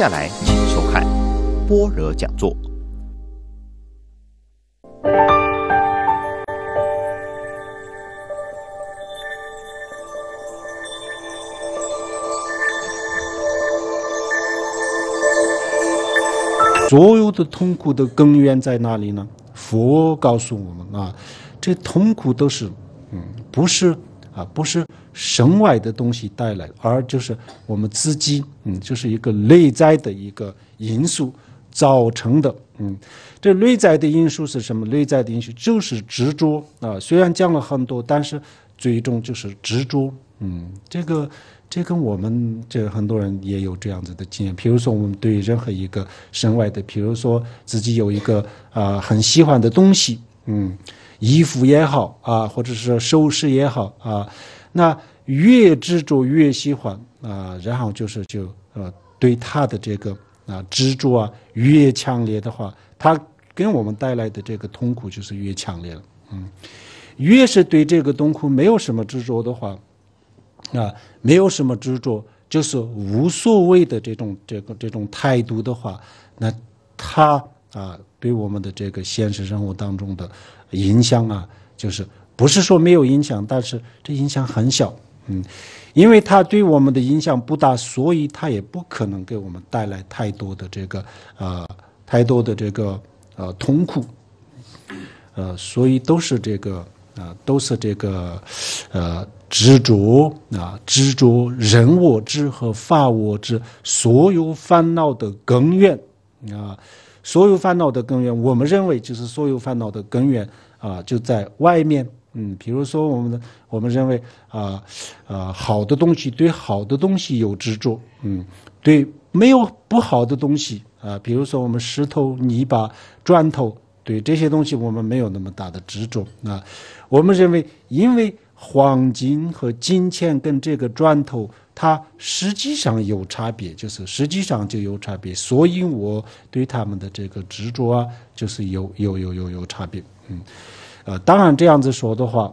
下来，请收看《般若讲座》。所有的痛苦的根源在哪里呢？佛告诉我们啊，这痛苦都是，嗯，不是。啊，不是身外的东西带来，而就是我们自己，嗯，就是一个内在的一个因素造成的，嗯，这内在的因素是什么？内在的因素就是执着啊。虽然讲了很多，但是最终就是执着，嗯，这个这跟我们这很多人也有这样子的经验。比如说，我们对任何一个身外的，比如说自己有一个啊很喜欢的东西，嗯。衣服也好啊，或者是首饰也好啊，那越执着越喜欢啊，然后就是就呃，对他的这个啊执着啊越强烈的话，他给我们带来的这个痛苦就是越强烈了。嗯，越是对这个痛苦没有什么执着的话，啊，没有什么执着，就是无所谓的这种这个这种态度的话，那他。啊，对我们的这个现实生活当中的影响啊，就是不是说没有影响，但是这影响很小，嗯，因为它对我们的影响不大，所以它也不可能给我们带来太多的这个呃太多的这个呃痛苦，呃，所以都是这个啊，都是这个呃执着啊，执着人我之和法我之所有烦恼的根源啊。所有烦恼的根源，我们认为就是所有烦恼的根源啊，就在外面。嗯，比如说我们，的，我们认为啊，啊，好的东西对好的东西有执着，嗯，对，没有不好的东西啊。比如说我们石头、泥巴、砖头，对这些东西我们没有那么大的执着啊。我们认为，因为黄金和金钱跟这个砖头。它实际上有差别，就是实际上就有差别，所以我对他们的这个执着啊，就是有有有有有差别，嗯，呃，当然这样子说的话，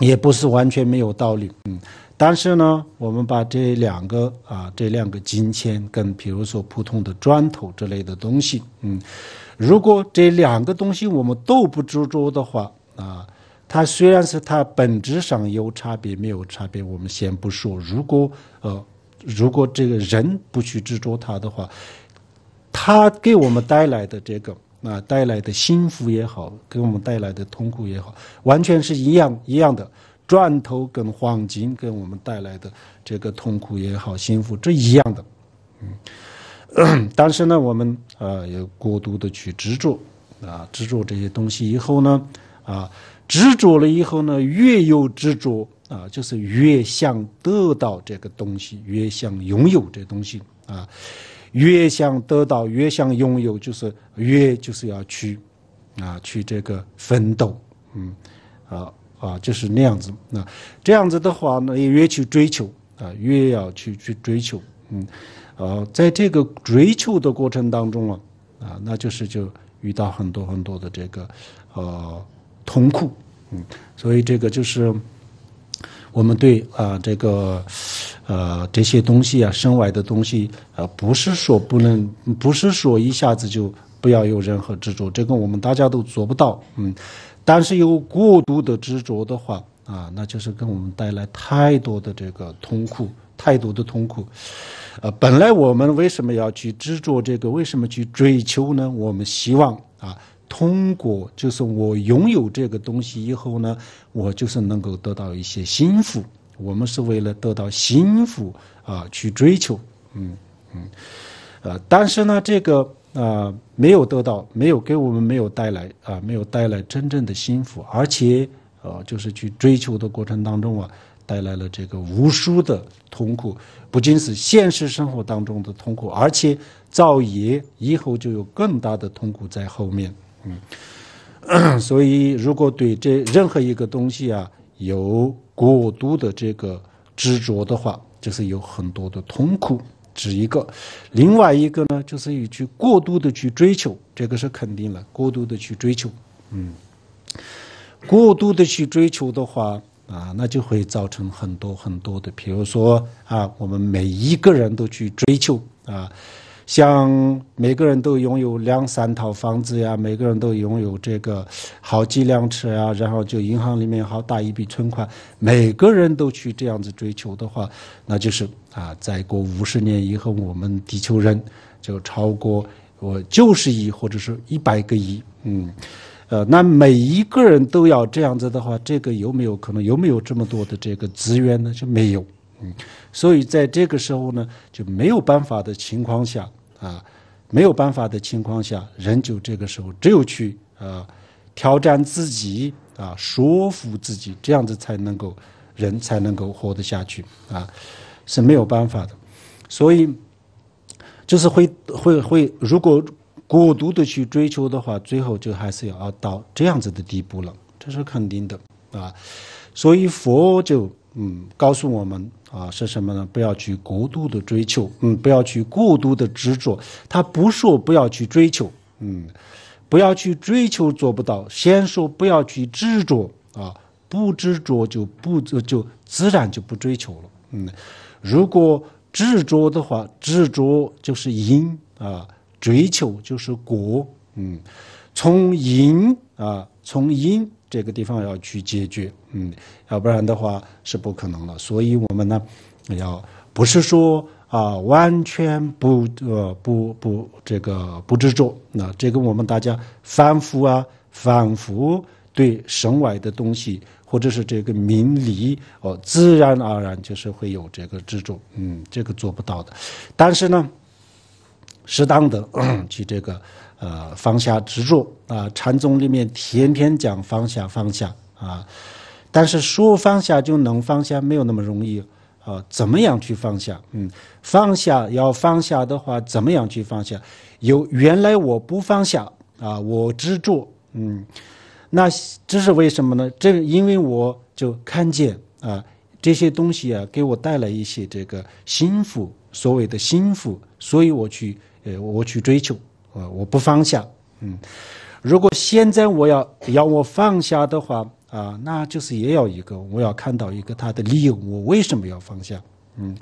也不是完全没有道理，嗯，但是呢，我们把这两个啊，这两个金钱跟比如说普通的砖头之类的东西，嗯，如果这两个东西我们都不执着的话，啊。它虽然是它本质上有差别，没有差别，我们先不说。如果呃，如果这个人不去执着它的话，它给我们带来的这个啊，带来的幸福也好，给我们带来的痛苦也好，完全是一样一样的。砖头跟黄金给我们带来的这个痛苦也好，幸福这一样的。嗯，但是呢，我们呃，要过度的去执着啊，执着这些东西以后呢，啊。执着了以后呢，越有执着啊，就是越想得到这个东西，越想拥有这东西啊，越想得到，越想拥有，就是越就是要去啊，去这个奋斗，嗯，啊啊，就是那样子那，这样子的话呢，也越去追求啊，越要去去追求，嗯，啊，在这个追求的过程当中啊，啊，那就是就遇到很多很多的这个呃。痛苦，嗯，所以这个就是我们对啊这个呃这些东西啊身外的东西，呃不是说不能，不是说一下子就不要有任何执着，这个我们大家都做不到，嗯，但是有过度的执着的话啊，那就是给我们带来太多的这个痛苦，太多的痛苦，呃，本来我们为什么要去执着这个，为什么去追求呢？我们希望啊。通过就是我拥有这个东西以后呢，我就是能够得到一些幸福。我们是为了得到幸福啊去追求，嗯嗯，呃，但是呢，这个呃没有得到，没有给我们没有带来啊，没有带来真正的幸福，而且呃，就是去追求的过程当中啊，带来了这个无数的痛苦，不仅是现实生活当中的痛苦，而且造业以后就有更大的痛苦在后面。嗯，所以如果对这任何一个东西啊有过度的这个执着的话，就是有很多的痛苦，指一个；另外一个呢，就是有去过度的去追求，这个是肯定了。过度的去追求，嗯，过度的去追求的话啊，那就会造成很多很多的，比如说啊，我们每一个人都去追求啊。像每个人都拥有两三套房子呀，每个人都拥有这个好几辆车呀，然后就银行里面好大一笔存款，每个人都去这样子追求的话，那就是啊，再过五十年以后，我们地球人就超过我九十亿或者是一百个亿，嗯，呃，那每一个人都要这样子的话，这个有没有可能？有没有这么多的这个资源呢？就没有。所以在这个时候呢，就没有办法的情况下啊，没有办法的情况下，人就这个时候只有去啊挑战自己啊，说服自己，这样子才能够人才能够活得下去啊，是没有办法的。所以就是会会会，如果过度的去追求的话，最后就还是要到这样子的地步了，这是肯定的啊。所以佛就嗯告诉我们。啊，是什么呢？不要去过度的追求，嗯，不要去过度的执着。他不说不要去追求，嗯，不要去追求做不到。先说不要去执着啊，不执着就不就自然就不追求了。嗯，如果执着的话，执着就是因啊，追求就是果。嗯，从因啊，从因。这个地方要去解决，嗯，要不然的话是不可能了。所以，我们呢，要不是说啊，完全不呃不不这个不执着，那这个我们大家反复啊，反复对身外的东西或者是这个名利哦，自然而然就是会有这个执着，嗯，这个做不到的。但是呢，适当的去这个。呃，放下执着啊，禅宗里面天天讲放下，放下啊，但是说放下就能放下，没有那么容易啊。怎么样去放下？嗯，放下要放下的话，怎么样去放下？有原来我不放下啊，我执着，嗯，那这是为什么呢？这因为我就看见啊，这些东西啊，给我带来一些这个幸福，所谓的心福，所以我去呃，我去追求。呃，我不放下，嗯，如果现在我要要我放下的话，啊，那就是也有一个我要看到一个他的理由，我为什么要放下？嗯，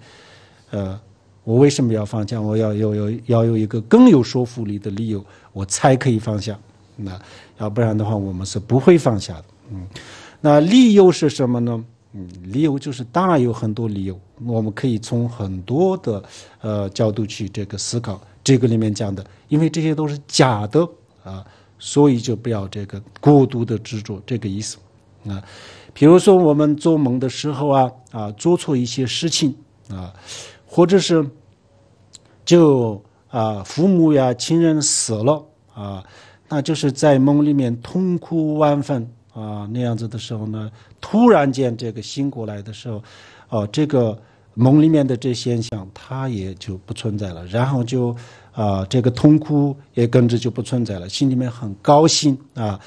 呃，我为什么要放下？我要有有要有一个更有说服力的理由，我才可以放下。那要不然的话，我们是不会放下的。嗯，那理由是什么呢？嗯，理由就是当然有很多理由，我们可以从很多的呃角度去这个思考。这个里面讲的，因为这些都是假的啊，所以就不要这个过度的执着，这个意思啊。比如说我们做梦的时候啊啊，做错一些事情啊，或者是就啊，父母呀、亲人死了啊，那就是在梦里面痛哭万分啊那样子的时候呢，突然间这个醒过来的时候，哦，这个。梦里面的这现象，它也就不存在了。然后就，啊，这个痛苦也跟着就不存在了。心里面很高兴啊，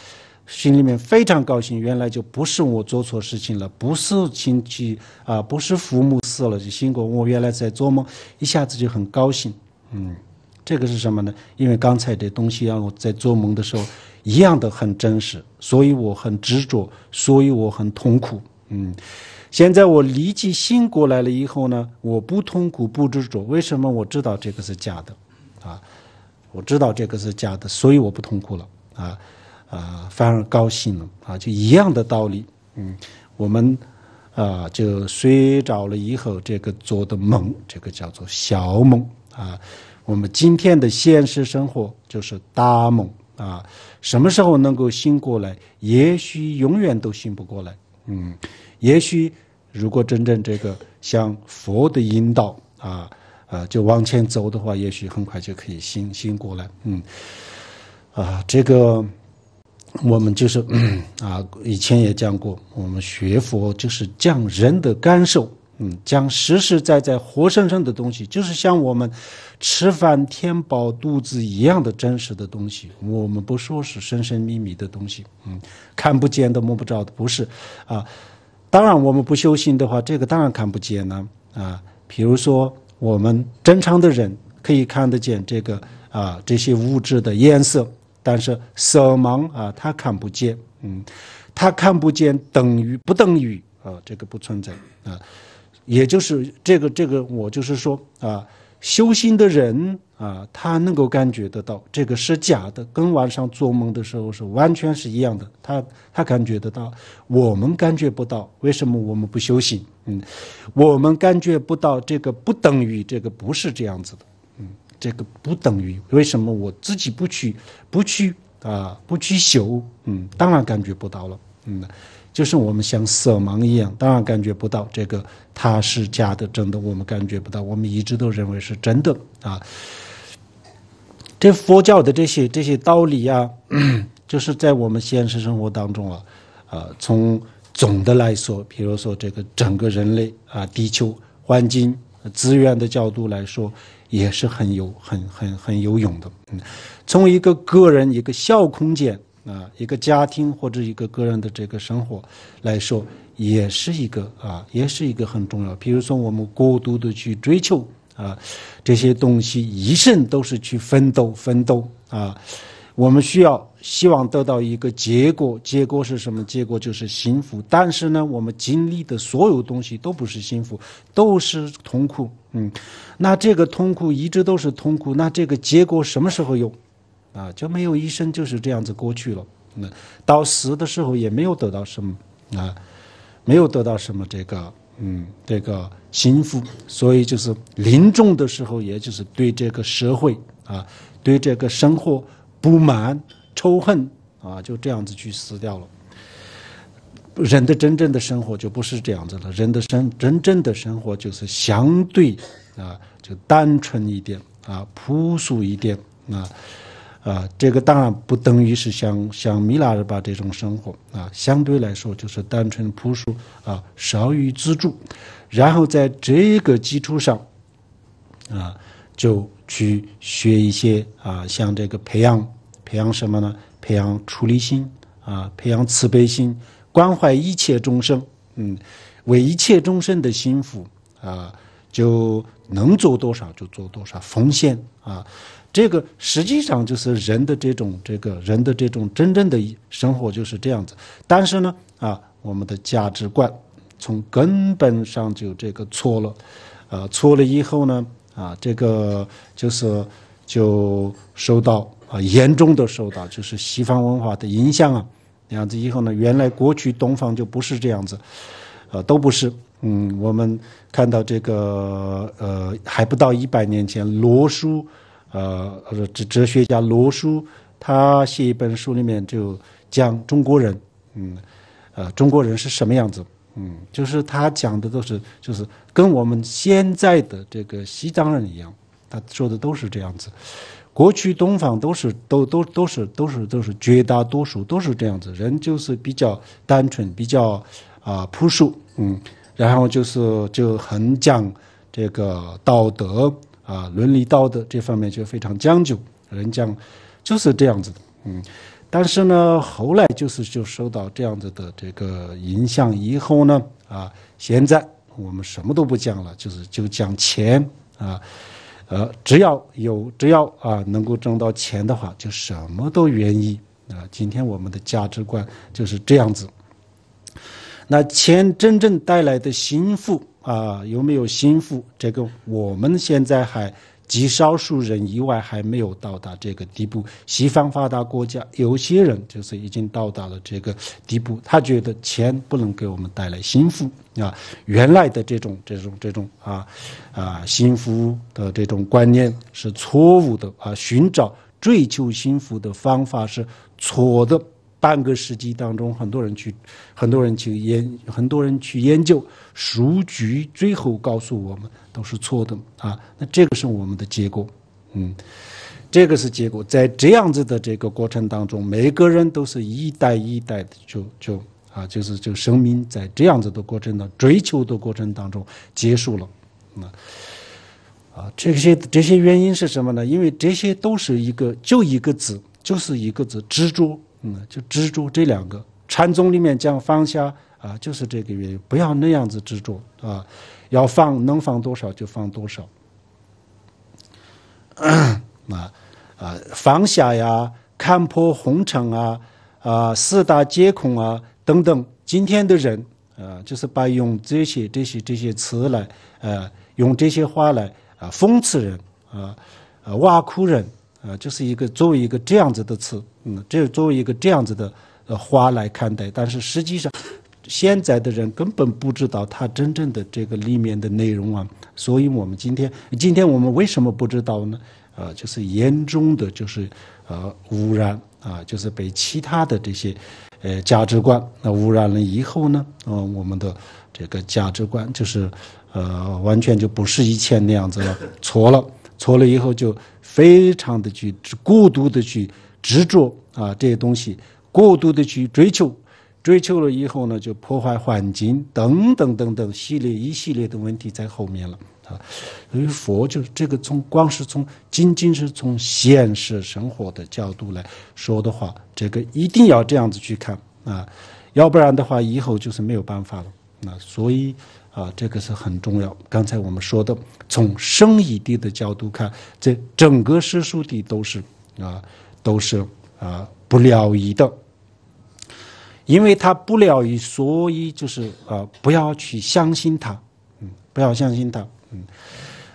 心里面非常高兴。原来就不是我做错事情了，不是亲戚啊，不是父母死了就辛苦。我原来在做梦，一下子就很高兴。嗯，这个是什么呢？因为刚才这东西让我在做梦的时候一样的很真实，所以我很执着，所以我很痛苦。嗯。现在我立即心过来了以后呢，我不痛苦、不执着。为什么？我知道这个是假的，啊，我知道这个是假的，所以我不痛苦了，啊，啊，反而高兴了，啊，就一样的道理。嗯，我们啊，就睡着了以后，这个做的梦，这个叫做小梦啊。我们今天的现实生活就是大梦啊。什么时候能够醒过来？也许永远都醒不过来。嗯，也许。如果真正这个像佛的引导啊，啊，就往前走的话，也许很快就可以醒醒过来。嗯，啊，这个我们就是啊，以前也讲过，我们学佛就是讲人的感受，嗯，讲实实在在、活生生的东西，就是像我们吃饭填饱肚子一样的真实的东西。我们不说是神神秘秘的东西，嗯，看不见的、摸不着的，不是，啊。当然，我们不修行的话，这个当然看不见了啊。比如说，我们正常的人可以看得见这个啊，这些物质的颜色，但是色盲啊，他看不见。嗯，他看不见等于不等于啊？这个不存在啊。也就是这个这个，我就是说啊。修心的人啊，他能够感觉得到这个是假的，跟晚上做梦的时候是完全是一样的。他他感觉得到，我们感觉不到。为什么我们不修行？嗯，我们感觉不到这个不等于这个不是这样子的。嗯，这个不等于为什么我自己不去不去啊不去修？嗯，当然感觉不到了。嗯。就是我们像色盲一样，当然感觉不到这个它是假的、真的，我们感觉不到。我们一直都认为是真的啊。这佛教的这些这些道理啊，就是在我们现实生活当中啊，啊，从总的来说，比如说这个整个人类啊、地球环境资源的角度来说，也是很有很很很有用的。嗯，从一个个人一个小空间。啊，一个家庭或者一个个人的这个生活来说，也是一个啊，也是一个很重要。比如说，我们过度的去追求啊，这些东西一生都是去奋斗奋斗啊。我们需要希望得到一个结果，结果是什么？结果就是幸福。但是呢，我们经历的所有东西都不是幸福，都是痛苦。嗯，那这个痛苦一直都是痛苦，那这个结果什么时候有？啊，就没有一生就是这样子过去了。那到死的时候也没有得到什么啊，没有得到什么这个嗯，这个幸福。所以就是临终的时候，也就是对这个社会啊，对这个生活不满、仇恨啊，就这样子去死掉了。人的真正的生活就不是这样子了。人的生真正的生活就是相对啊，就单纯一点啊，朴素一点啊。啊，这个当然不等于是像像米拉日巴这种生活啊，相对来说就是单纯朴素啊，少于资助。然后在这个基础上，啊，就去学一些啊，像这个培养培养什么呢？培养处理心啊，培养慈悲心，关怀一切众生，嗯，为一切众生的幸福啊，就能做多少就做多少奉献啊。这个实际上就是人的这种，这个人的这种真正的生活就是这样子。但是呢，啊，我们的价值观从根本上就这个错了，呃，错了以后呢，啊，这个就是就受到啊严重的受到，就是西方文化的影响啊，那样子以后呢，原来过去东方就不是这样子，呃，都不是。嗯，我们看到这个呃，还不到一百年前，罗书呃，哲哲学家罗书，他写一本书里面就讲中国人，嗯，呃，中国人是什么样子？嗯，就是他讲的都是，就是跟我们现在的这个西藏人一样，他说的都是这样子。过去东方都是，都都都是都是都是绝大多数都是这样子，人就是比较单纯，比较啊朴素，嗯，然后就是就很讲这个道德。啊，伦理道德这方面就非常将就，人讲，就是这样子的，嗯。但是呢，后来就是就受到这样子的这个影响以后呢，啊，现在我们什么都不讲了，就是就讲钱啊，呃，只要有只要啊能够挣到钱的话，就什么都愿意啊。今天我们的价值观就是这样子。那钱真正带来的幸福。啊，有没有幸福？这个我们现在还，极少数人以外，还没有到达这个地步。西方发达国家有些人就是已经到达了这个地步，他觉得钱不能给我们带来幸福啊。原来的这种这种这种啊啊幸福的这种观念是错误的啊，寻找追求幸福的方法是错的。半个世纪当中，很多人去，很多人去研，很多人去研究数据，最后告诉我们都是错的啊。那这个是我们的结果，嗯，这个是结果。在这样子的这个过程当中，每个人都是一代一代的就就啊，就是就生命在这样子的过程的追求的过程当中结束了。啊，这些这些原因是什么呢？因为这些都是一个就一个字，就是一个字，执着。就执着这两个，禅宗里面讲放下啊，就是这个原因。不要那样子执着啊，要放能放多少就放多少。啊 啊，放下呀，看破红尘啊，啊四大皆空啊等等。今天的人啊，就是把用这些这些这些词来呃，用这些话来啊讽刺人啊，啊，挖苦人。啊，就是一个作为一个这样子的词，嗯，这作为一个这样子的呃花来看待，但是实际上，现在的人根本不知道它真正的这个里面的内容啊，所以我们今天今天我们为什么不知道呢？啊，就是严重的就是呃污染啊，就是被其他的这些呃价值观那污染了以后呢，呃，我们的这个价值观就是呃完全就不是以前那样子了，错了错了以后就。非常的去过度的去执着啊，这些东西过度的去追求，追求了以后呢，就破坏环境等等等等系列一系列的问题在后面了啊。所以佛就是这个从光是从仅仅是从现实生活的角度来说的话，这个一定要这样子去看啊，要不然的话以后就是没有办法了啊，所以。啊，这个是很重要。刚才我们说的，从生与地的角度看，这整个师俗地都是啊，都是啊不了以的，因为他不了以，所以就是啊，不要去相信他，嗯，不要相信他，嗯，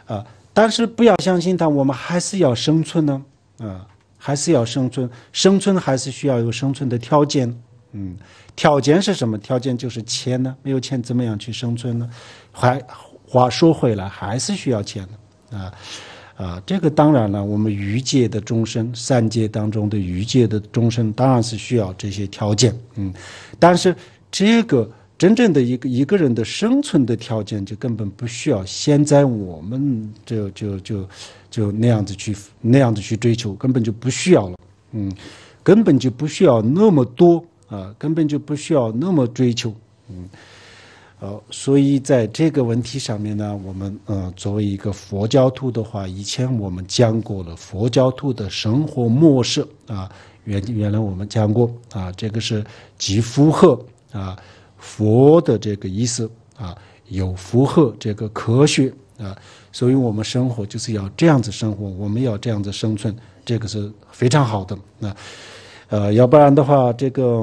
啊，但是不要相信他，我们还是要生存呢，啊，还是要生存，生存还是需要有生存的条件。嗯，条件是什么？条件就是钱呢。没有钱，怎么样去生存呢？还话说回来，还是需要钱的啊啊！这个当然了，我们余界的众生，三界当中的余界的众生，当然是需要这些条件。嗯，但是这个真正的一个一个人的生存的条件，就根本不需要。现在我们就就就就那样子去那样子去追求，根本就不需要了。嗯，根本就不需要那么多。啊，根本就不需要那么追求，嗯，好，所以在这个问题上面呢，我们呃作为一个佛教徒的话，以前我们讲过了佛教徒的生活模式啊，原原来我们讲过啊，这个是极符合啊佛的这个意思啊，有符合这个科学啊，所以我们生活就是要这样子生活，我们要这样子生存，这个是非常好的啊。呃，要不然的话，这个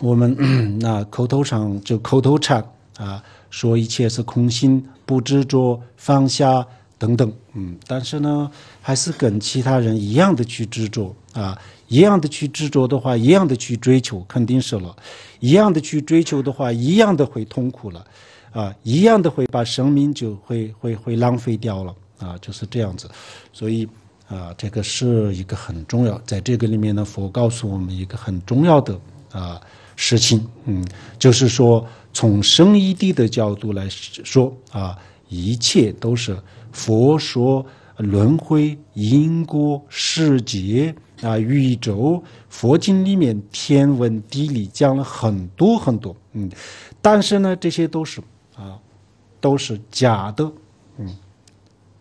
我们那口头上就口头禅啊，说一切是空心，不执着，放下等等，嗯，但是呢，还是跟其他人一样的去执着啊，一样的去执着的话，一样的去追求，肯定是了，一样的去追求的话，一样的会痛苦了，啊，一样的会把生命就会会会浪费掉了，啊，就是这样子，所以。啊，这个是一个很重要，在这个里面呢，佛告诉我们一个很重要的啊事情，嗯，就是说从生一地的角度来说啊，一切都是佛说轮回、因果、世界啊、宇宙，佛经里面天文地理讲了很多很多，嗯，但是呢，这些都是啊，都是假的，嗯。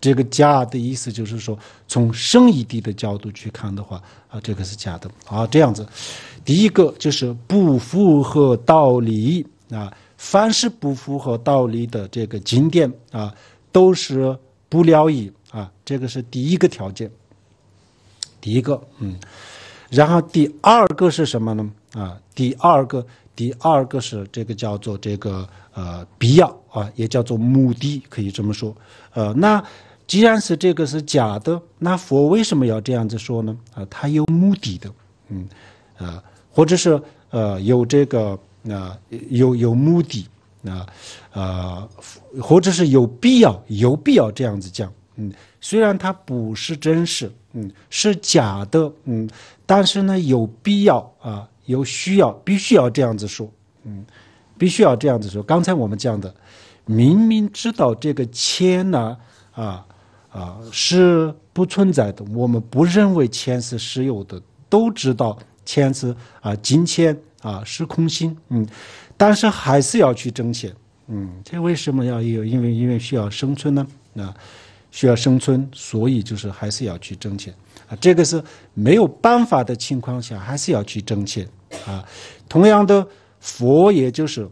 这个假的意思就是说，从生一地的角度去看的话，啊，这个是假的。啊，这样子，第一个就是不符合道理啊，凡是不符合道理的这个经典啊，都是不了矣啊。这个是第一个条件，第一个，嗯。然后第二个是什么呢？啊，第二个，第二个是这个叫做这个呃必要啊，也叫做目的，可以这么说。呃，那既然是这个是假的，那佛为什么要这样子说呢？啊，他有目的的，嗯，啊，或者是呃有这个啊有有目的啊，呃，或者是有必要有必要这样子讲，嗯，虽然它不是真实，嗯，是假的，嗯，但是呢有必要啊有需要必须要这样子说，嗯，必须要这样子说。刚才我们讲的，明明知道这个签呢，啊。啊，是不存在的。我们不认为钱是实有的，都知道钱是啊，金钱啊是空心。嗯，但是还是要去挣钱。嗯，这为什么要有？因为因为需要生存呢？啊，需要生存，所以就是还是要去挣钱啊。这个是没有办法的情况下，还是要去挣钱啊。同样的，佛也就是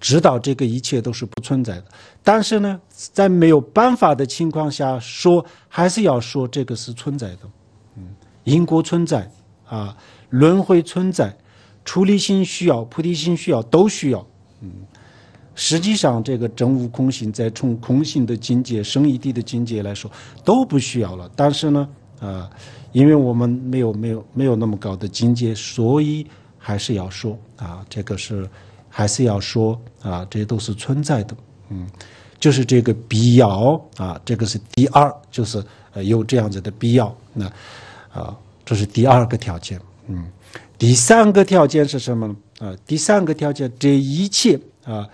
知道这个一切都是不存在的。但是呢，在没有办法的情况下，说还是要说这个是存在的，嗯，因果存在，啊，轮回存在，出离心需要，菩提心需要，都需要，嗯，实际上这个真悟空性，在从空性的境界生一地的境界来说，都不需要了。但是呢，啊，因为我们没有没有没有那么高的境界，所以还是要说啊，这个是还是要说啊，这些都是存在的。嗯，就是这个必要啊，这个是第二，就是呃有这样子的必要。那，啊，这是第二个条件。嗯，第三个条件是什么呢？啊，第三个条件，这一切啊，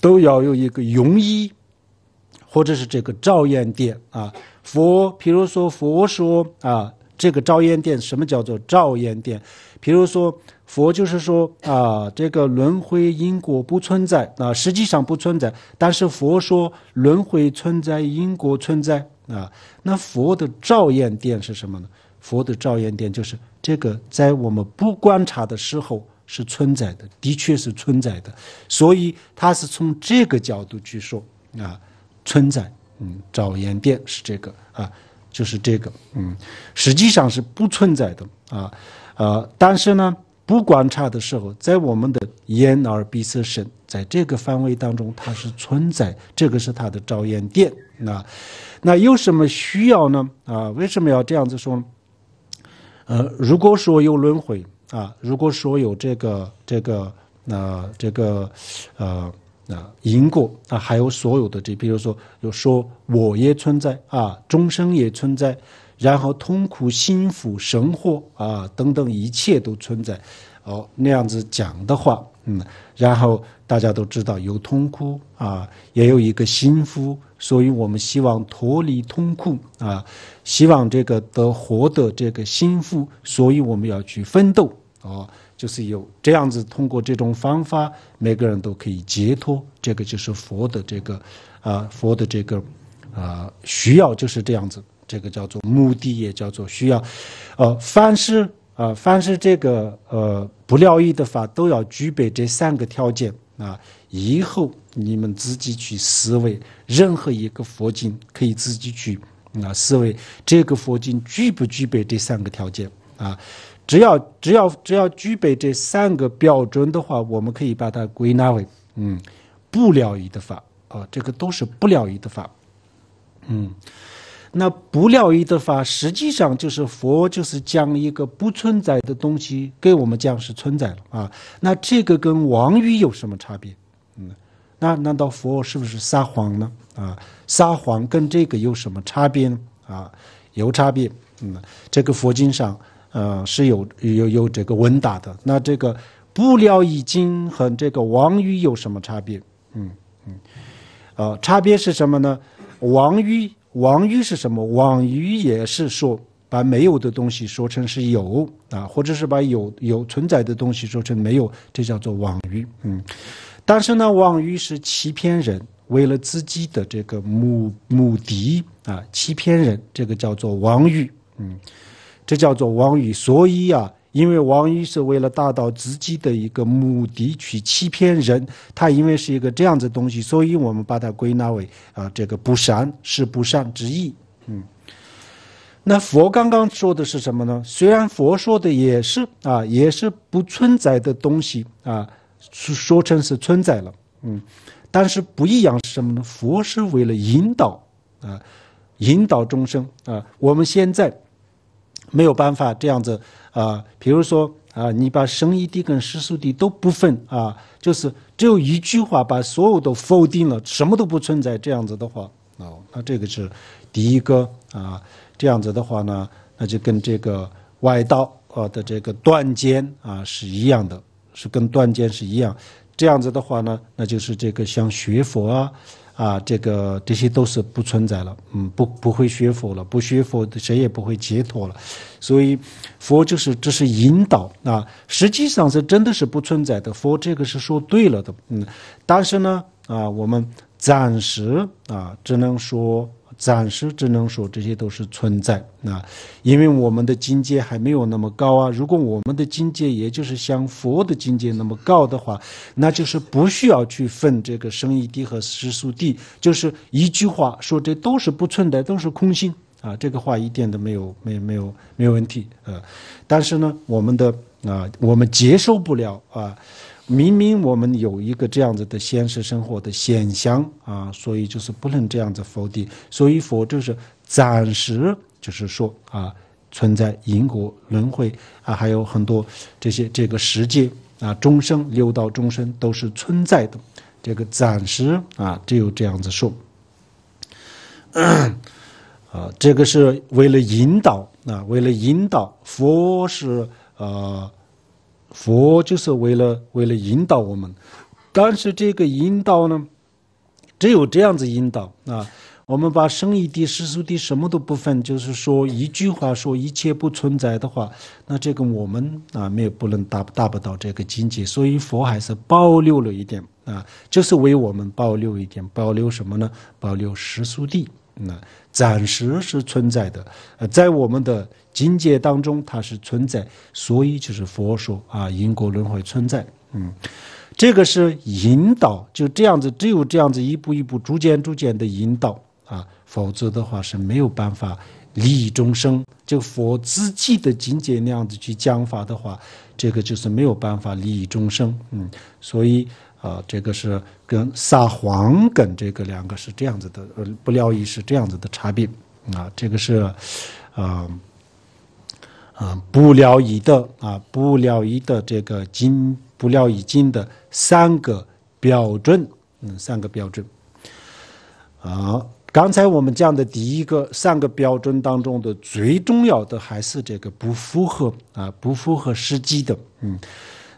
都要有一个庸医，或者是这个照眼殿啊。佛，比如说佛说啊，这个照眼殿什么叫做照眼点？比如说，佛就是说啊，这个轮回因果不存在啊，实际上不存在。但是佛说轮回存在，因果存在啊。那佛的照验殿是什么呢？佛的照验殿就是这个，在我们不观察的时候是存在的，的确是存在的。所以它是从这个角度去说啊，存在。嗯，照验殿是这个啊，就是这个嗯，实际上是不存在的啊。呃，但是呢，不观察的时候，在我们的眼耳鼻舌身在这个范围当中，它是存在，这个是它的着眼点。那，那有什么需要呢？啊，为什么要这样子说？呃，如果说有轮回啊，如果说有这个这个那这个呃啊因果啊，还有所有的这，比如说，有说我也存在啊，众生也存在。然后痛苦、幸福、生活啊，等等，一切都存在。哦，那样子讲的话，嗯，然后大家都知道有痛苦啊，也有一个幸福，所以我们希望脱离痛苦啊，希望这个得获得这个幸福，所以我们要去奋斗。哦，就是有这样子，通过这种方法，每个人都可以解脱。这个就是佛的这个啊，佛的这个啊，需要就是这样子。这个叫做目的，也叫做需要。呃，凡是啊，凡是这个呃不了义的法，都要具备这三个条件啊。以后你们自己去思维，任何一个佛经可以自己去啊思维，这个佛经具不具备这三个条件啊？只要只要只要具备这三个标准的话，我们可以把它归纳为嗯不了义的法啊，这个都是不了义的法，嗯。那不料一的法，实际上就是佛就是将一个不存在的东西给我们讲是存在了啊。那这个跟妄语有什么差别？嗯，那难道佛是不是撒谎呢？啊，撒谎跟这个有什么差别呢？啊，有差别。嗯，这个佛经上呃是有有有这个文打的。那这个不料一经和这个妄语有什么差别？嗯嗯，呃，差别是什么呢？王语。妄语是什么？妄语也是说把没有的东西说成是有啊，或者是把有有存在的东西说成没有，这叫做妄语。嗯，但是呢，妄语是欺骗人，为了自己的这个目目的啊，欺骗人，这个叫做妄语。嗯，这叫做妄语，所以啊。因为王一是为了达到自己的一个目的去欺骗人，他因为是一个这样子东西，所以我们把它归纳为啊这个不善是不善之意。嗯，那佛刚刚说的是什么呢？虽然佛说的也是啊，也是不存在的东西啊，说成是存在了，嗯，但是不一样是什么呢？佛是为了引导啊，引导众生啊，我们现在没有办法这样子。啊，比如说啊，你把生一地跟世俗地都不分啊，就是只有一句话把所有都否定了，什么都不存在，这样子的话，哦，那这个是第一个啊，这样子的话呢，那就跟这个外道啊的这个断见啊是一样的，是跟断见是一样，这样子的话呢，那就是这个像学佛啊。啊，这个这些都是不存在了，嗯，不不会学佛了，不学佛谁也不会解脱了，所以佛就是只是引导啊，实际上是真的是不存在的，佛这个是说对了的，嗯，但是呢，啊，我们暂时啊，只能说。暂时只能说这些都是存在啊，因为我们的境界还没有那么高啊。如果我们的境界也就是像佛的境界那么高的话，那就是不需要去分这个生意地和世宿地，就是一句话说，这都是不存在，都是空性啊。这个话一点都没有，没没有没有问题啊。但是呢，我们的啊，我们接受不了啊。明明我们有一个这样子的现实生活的现象啊，所以就是不能这样子否定。所以佛就是暂时，就是说啊，存在因果轮回啊，还有很多这些这个世界啊，众生六道众生都是存在的。这个暂时啊，只有这样子说。啊，这个是为了引导啊，为了引导佛是呃。佛就是为了为了引导我们，但是这个引导呢，只有这样子引导啊。我们把生一地、世亦地什么都不分，就是说一句话说一切不存在的话，那这个我们啊没有不能达达不到这个境界，所以佛还是保留了一点啊，就是为我们保留一点，保留什么呢？保留死亦地。那暂时是存在的，呃，在我们的境界当中，它是存在，所以就是佛说啊，因果轮回存在，嗯，这个是引导，就这样子，只有这样子，一步一步，逐渐逐渐的引导啊，否则的话是没有办法利益众生。就佛自己的境界那样子去讲法的话，这个就是没有办法利益众生，嗯，所以啊，这个是。跟撒黄梗这个两个是这样子的，呃，布料衣是这样子的差别啊，这个是，啊、嗯，布料衣的啊，布料衣的这个经布料衣经的三个标准，嗯，三个标准。啊，刚才我们讲的第一个三个标准当中的最重要的还是这个不符合啊，不符合实际的，嗯。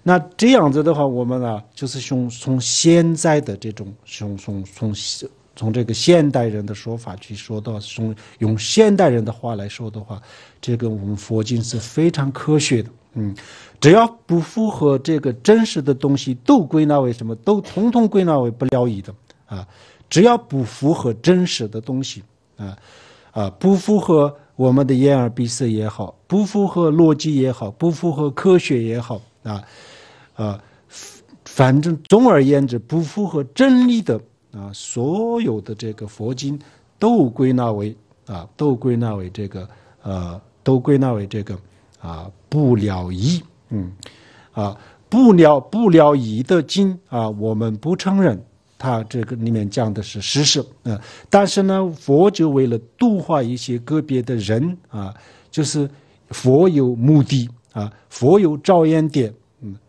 那这样子的话，我们呢，就是从从现在的这种从从从从这个现代人的说法去说到从用现代人的话来说的话，这个我们佛经是非常科学的。嗯，只要不符合这个真实的东西，都归纳为什么？都统统归纳为不了义的啊！只要不符合真实的东西啊啊，不符合我们的眼耳鼻舌也好，不符合逻辑也好，不符合科学也好啊！啊，反正总而言之，不符合真理的啊，所有的这个佛经都归纳为啊，都归纳为这个呃，都归纳为这个啊，不了义。嗯，啊，不了不了义的经啊，我们不承认，它这个里面讲的是事实啊。但是呢，佛就为了度化一些个别的人啊，就是佛有目的啊，佛有照眼点。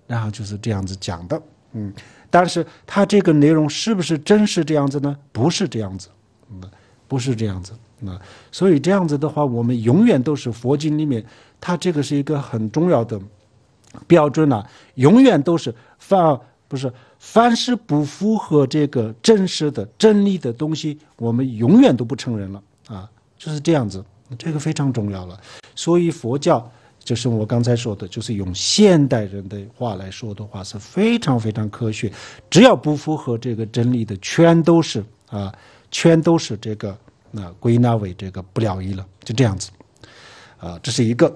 然后就是这样子讲的，嗯，但是他这个内容是不是真实这样子呢？不是这样子，嗯，不是这样子啊。所以这样子的话，我们永远都是佛经里面，它这个是一个很重要的标准了。永远都是凡不是凡是不符合这个真实的真理的东西，我们永远都不承认了啊。就是这样子，这个非常重要了。所以佛教。就是我刚才说的，就是用现代人的话来说的话，是非常非常科学。只要不符合这个真理的，全都是啊，全都是这个啊，归纳为这个不了义了，就这样子啊，这是一个。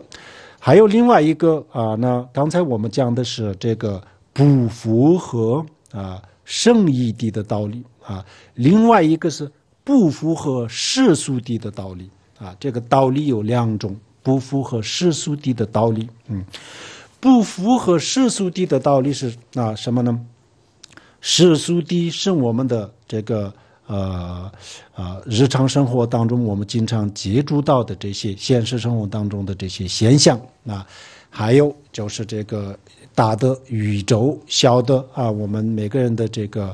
还有另外一个啊，那刚才我们讲的是这个不符合啊圣意地的道理啊，另外一个是不符合世俗地的道理啊，这个道理有两种。不符合世俗地的道理，嗯，不符合世俗地的道理是啊什么呢？世俗地是我们的这个呃呃日常生活当中我们经常接触到的这些现实生活当中的这些现象啊，还有就是这个大的宇宙，小的啊，我们每个人的这个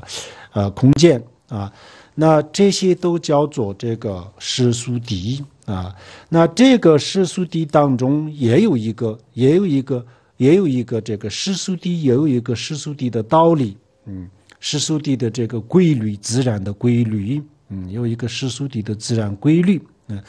呃空间啊，那这些都叫做这个世俗地。啊，那这个世俗地当中也有一个，也有一个，也有一个这个世俗地，也有一个世俗地的道理。嗯，世俗地的这个规律，自然的规律。嗯，有一个世俗地的自然规律。嗯，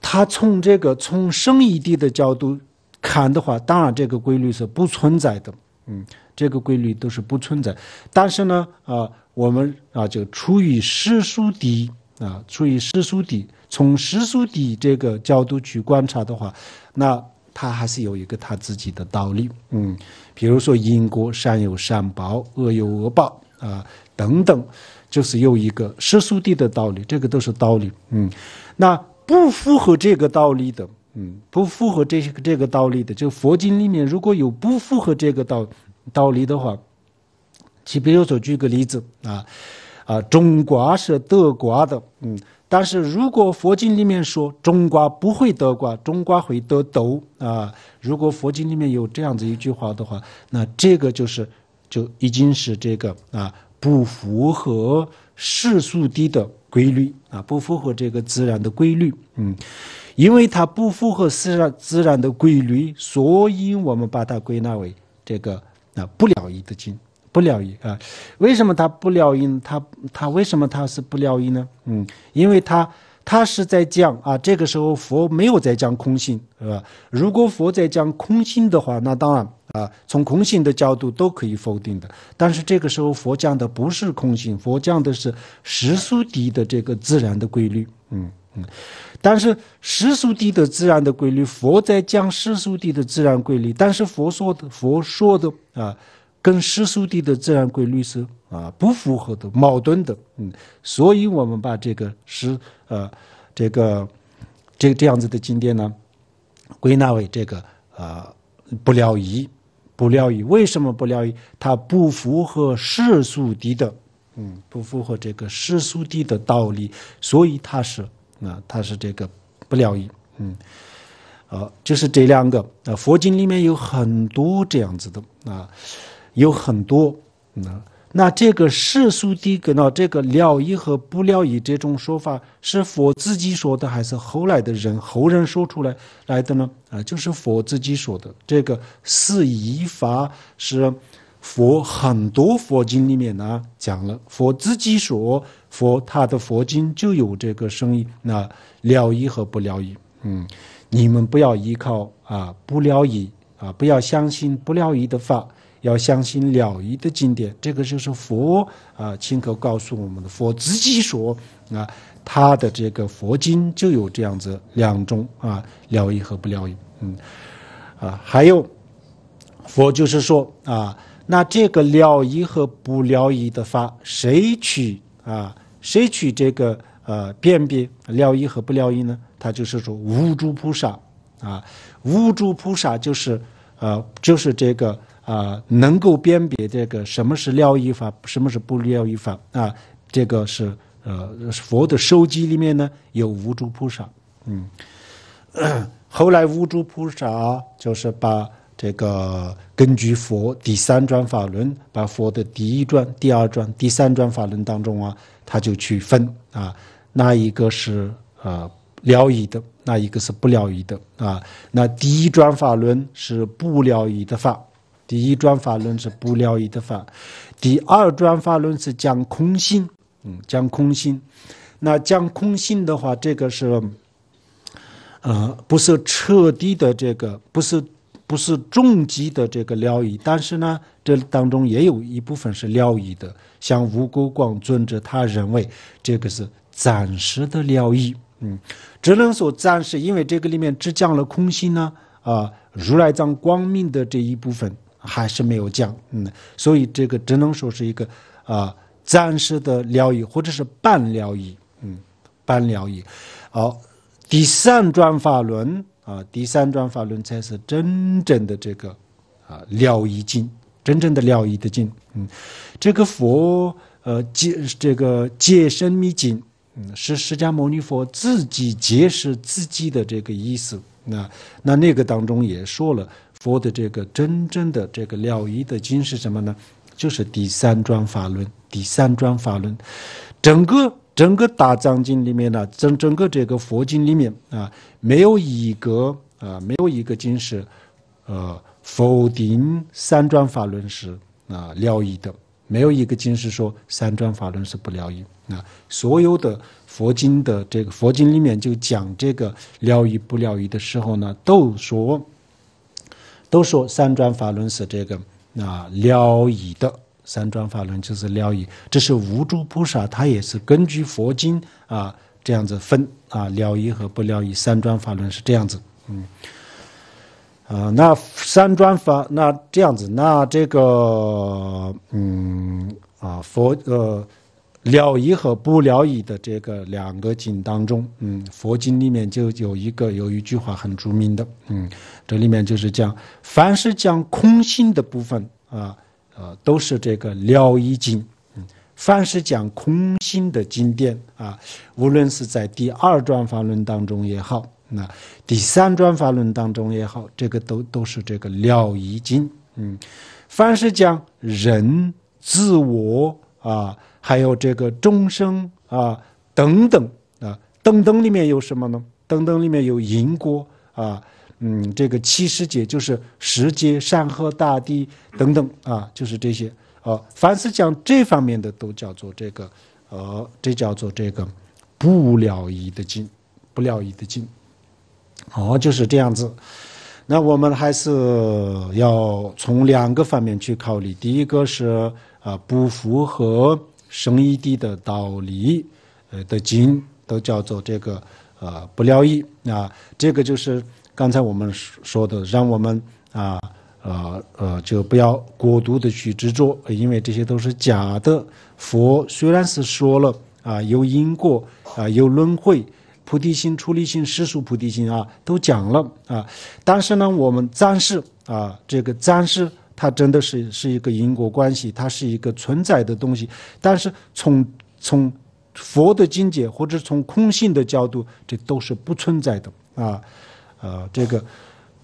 他从这个从生意地的角度看的话，当然这个规律是不存在的。嗯，这个规律都是不存在。但是呢，啊，我们啊，就出于世俗地。啊，出于世俗谛，从世俗谛这个角度去观察的话，那他还是有一个他自己的道理。嗯，比如说因果，善有善报，恶有恶报啊，等等，就是有一个世俗谛的道理，这个都是道理。嗯，那不符合这个道理的，嗯，不符合这个这个道理的，就佛经里面如果有不符合这个道道理的话，其比如说举个例子啊。啊，种瓜是得瓜的，嗯，但是如果佛经里面说种瓜不会得瓜，种瓜会得豆啊，如果佛经里面有这样子一句话的话，那这个就是就已经是这个啊不符合世俗谛的规律啊，不符合这个自然的规律，嗯，因为它不符合自然自然的规律，所以我们把它归纳为这个啊不了义的经。不了因啊？为什么他不了因？他他为什么他是不了因呢？嗯，因为他他是在讲啊，这个时候佛没有在讲空性，是吧？如果佛在讲空性的话，那当然啊，从空性的角度都可以否定的。但是这个时候佛讲的不是空性，佛讲的是实数地的这个自然的规律。嗯嗯，但是实速地的自然的规律，佛在讲实速地的自然规律。但是佛说的佛说的啊。跟世俗地的自然规律是啊不符合的矛盾的，嗯，所以我们把这个是呃这个这这样子的经典呢，归纳为这个呃不了义，不了义为什么不了义？它不符合世俗地的，嗯，不符合这个世俗地的道理，所以它是啊它是这个不了义，嗯，好，就是这两个啊佛经里面有很多这样子的啊。有很多，嗯，那这个世俗地根呢？这个了义和不了义这种说法，是佛自己说的，还是后来的人后人说出来来的呢？啊，就是佛自己说的。这个四依法是佛很多佛经里面呢讲了，佛自己说，佛他的佛经就有这个声音。那了义和不了义，嗯，你们不要依靠啊不了义啊，不要相信不了义的法。要相信了义的经典，这个就是佛啊亲口告诉我们的，佛自己说啊，他的这个佛经就有这样子两种啊，了义和不了义，嗯，啊，还有佛就是说啊，那这个了义和不了义的法，谁去啊，谁去这个呃辨别了义和不了义呢？他就是说无诸菩萨啊，无诸菩萨就是呃，就是这个。啊，能够辨别这个什么是了义法，什么是不了义法啊？这个是呃，佛的收集里面呢有五诸菩萨，嗯，后来五诸菩萨就是把这个根据佛第三转法轮，把佛的第一转、第二转、第三转法轮当中啊，他就去分啊，那一个是呃了义的，那一个是不了义的啊。那第一转法轮是不了义的法。第一转法论是不了义的法，第二转法论是讲空性，嗯，讲空性。那讲空性的话，这个是，呃，不是彻底的这个，不是不是终极的这个了义，但是呢，这当中也有一部分是了义的，像吴国光尊者他认为这个是暂时的了义，嗯，只能说暂时，因为这个里面只讲了空性呢，啊，如来藏光明的这一部分。还是没有降，嗯，所以这个只能说是一个啊暂时的疗愈或者是半疗愈，嗯，半疗愈。好，第三转法轮啊，第三转法轮才是真正的这个啊疗愈经，真正的疗愈的经，嗯，这个佛呃解这个解生密经，嗯，是释迦牟尼佛自己解释自己的这个意思，那那那个当中也说了。佛的这个真正的这个了义的经是什么呢？就是第三专法轮。第三专法轮，整个整个大藏经里面呢，整整个这个佛经里面啊，没有一个啊，没有一个经是，呃，否定三专法轮是啊了义的，没有一个经是说三专法轮是不了义。啊，所有的佛经的这个佛经里面就讲这个了义不了义的时候呢，都说。都说三转法轮是这个啊了义的，三转法轮就是了义，这是无住菩萨，他也是根据佛经啊这样子分啊了义和不了义，三转法轮是这样子，嗯，啊，那三转法那这样子，那这个嗯啊佛呃。了义和不了义的这个两个经当中，嗯，佛经里面就有一个有一句话很著名的，嗯，这里面就是讲，凡是讲空性的部分啊，呃，都是这个了义经，嗯，凡是讲空性的经典啊，无论是在第二转法论当中也好，那第三转法论当中也好，这个都都是这个了义经，嗯，凡是讲人自我啊。还有这个钟声啊，等等啊，等等里面有什么呢？等等里面有因果啊，嗯，这个七十劫就是十劫山河大地等等啊，就是这些啊。凡是讲这方面的都叫做这个，呃，这叫做这个不了义的经，不了义的经。哦，就是这样子。那我们还是要从两个方面去考虑，第一个是啊，不符合。生一地的道理，呃的经都叫做这个呃不了意啊，这个就是刚才我们说的，让我们啊呃呃就不要过度的去执着，因为这些都是假的。佛虽然是说了啊有因果啊有轮回，菩提心、出离心、世俗菩提心啊都讲了啊，但是呢我们暂时啊这个暂时。它真的是是一个因果关系，它是一个存在的东西。但是从从佛的境界或者从空性的角度，这都是不存在的啊，呃，这个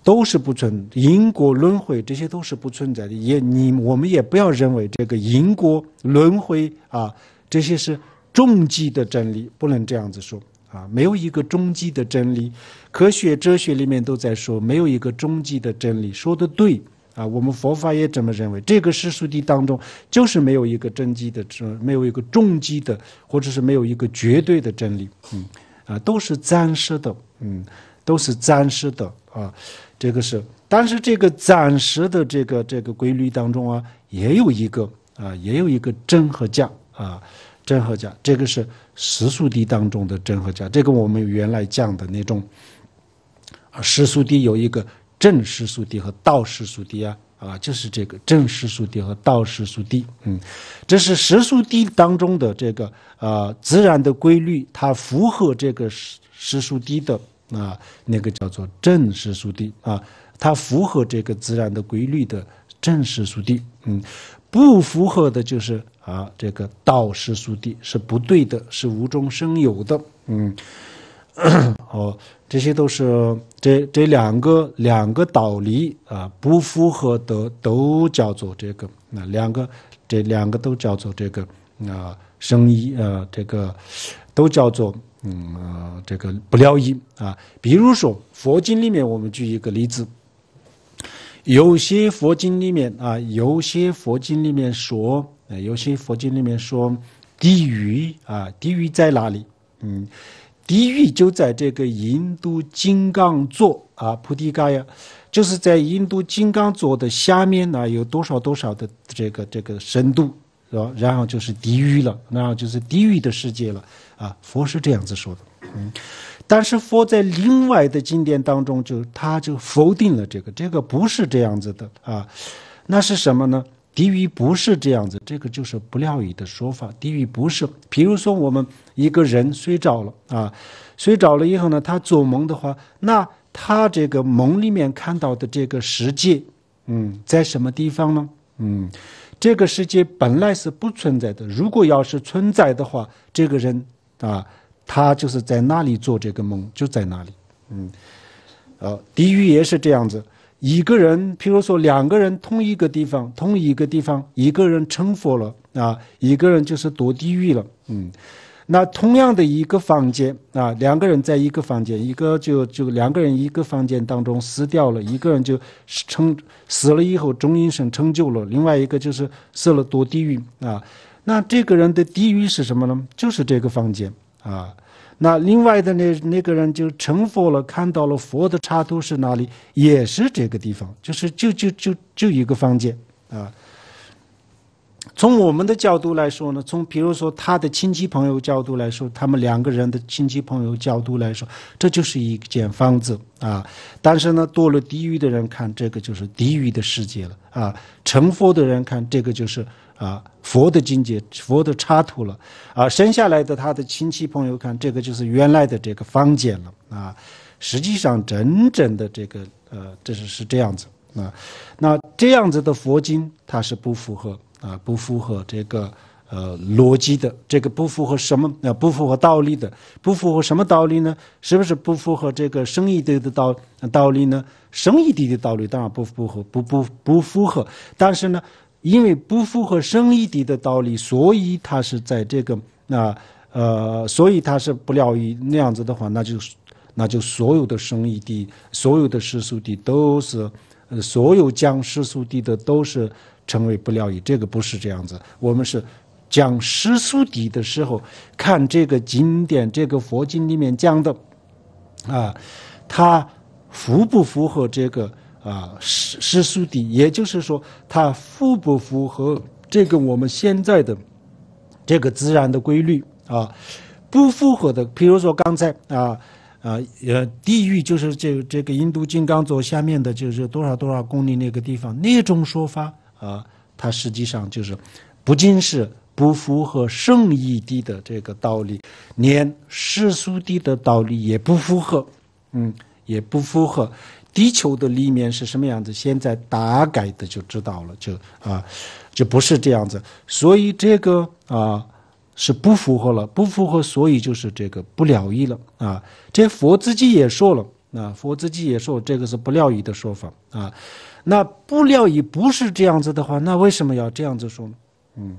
都是不存因果轮回，这些都是不存在的。也你我们也不要认为这个因果轮回啊，这些是终极的真理，不能这样子说啊，没有一个终极的真理。科学哲学里面都在说，没有一个终极的真理，说的对。啊，我们佛法也这么认为，这个世俗谛当中就是没有一个真谛的没有一个重基的，或者是没有一个绝对的真理。嗯，啊，都是暂时的，嗯，都是暂时的啊，这个是，但是这个暂时的这个这个规律当中啊，也有一个啊，也有一个真和假啊，真和假，这个是世俗谛当中的真和假，这个我们原来讲的那种啊，世俗谛有一个。正时速低和倒时速低啊啊，就是这个正时速低和倒时速低，嗯，这是时速低当中的这个啊自然的规律，它符合这个时时速低的啊那个叫做正时速低啊，它符合这个自然的规律的正时速低，嗯，不符合的就是啊这个倒时速低是不对的，是无中生有的，嗯。哦，这些都是这这两个两个道理啊，不符合的都叫做这个，那两个这两个都叫做这个啊生意啊，这个都叫做嗯这个不了因啊。比如说佛经里面，我们举一个例子，有些佛经里面啊，有些佛经里面说，有些佛经里面说地狱啊，地狱在哪里？嗯。地狱就在这个印度金刚座啊，菩提伽耶，就是在印度金刚座的下面呢，有多少多少的这个这个深度，是吧？然后就是地狱了，然后就是地狱的世界了啊。佛是这样子说的，嗯。但是佛在另外的经典当中，就他就否定了这个，这个不是这样子的啊。那是什么呢？地狱不是这样子，这个就是不料已的说法。地狱不是，比如说我们一个人睡着了啊，睡着了以后呢，他做梦的话，那他这个梦里面看到的这个世界，嗯，在什么地方呢？嗯，这个世界本来是不存在的。如果要是存在的话，这个人啊，他就是在那里做这个梦就在那里。嗯，呃，地狱也是这样子。一个人，譬如说两个人同一个地方，同一个地方，一个人成佛了啊，一个人就是夺地狱了。嗯，那同样的一个房间啊，两个人在一个房间，一个就就两个人一个房间当中死掉了，一个人就成死了以后中阴身成就了，另外一个就是死了夺地狱啊。那这个人的地狱是什么呢？就是这个房间啊。那另外的那那个人就成佛了，看到了佛的插图是哪里，也是这个地方，就是就就就就一个房间啊。从我们的角度来说呢，从比如说他的亲戚朋友角度来说，他们两个人的亲戚朋友角度来说，这就是一间房子啊。但是呢，堕了地狱的人看这个就是地狱的世界了啊，成佛的人看这个就是。啊，佛的境界、佛的插图了，啊，生下来的他的亲戚朋友看这个就是原来的这个方简了啊，实际上真正的这个呃，这是是这样子啊，那这样子的佛经它是不符合啊，不符合这个呃逻辑的，这个不符合什么？呃，不符合道理的，不符合什么道理呢？是不是不符合这个生一地的道道理呢？生一地的道理当然不符合，不不不符合，但是呢。因为不符合生一地的道理，所以他是在这个那呃，所以他是不料一那样子的话，那就那就所有的生一地、所有的世俗地都是，呃，所有讲世俗地的都是成为不料一，这个不是这样子。我们是讲世俗地的时候，看这个经典、这个佛经里面讲的啊，它符不符合这个？啊，世世俗地，也就是说，它符不符合这个我们现在的这个自然的规律啊？不符合的，比如说刚才啊啊呃，地狱就是这这个印度金刚座下面的就是多少多少公里那个地方那种说法啊，它实际上就是不仅是不符合圣义地的这个道理，连世俗地的道理也不符合，嗯，也不符合。地球的里面是什么样子？现在大概的就知道了，就啊，就不是这样子，所以这个啊是不符合了，不符合，所以就是这个不了义了啊。这佛自己也说了，啊，佛自己也说这个是不了义的说法啊。那不了义不是这样子的话，那为什么要这样子说呢？嗯，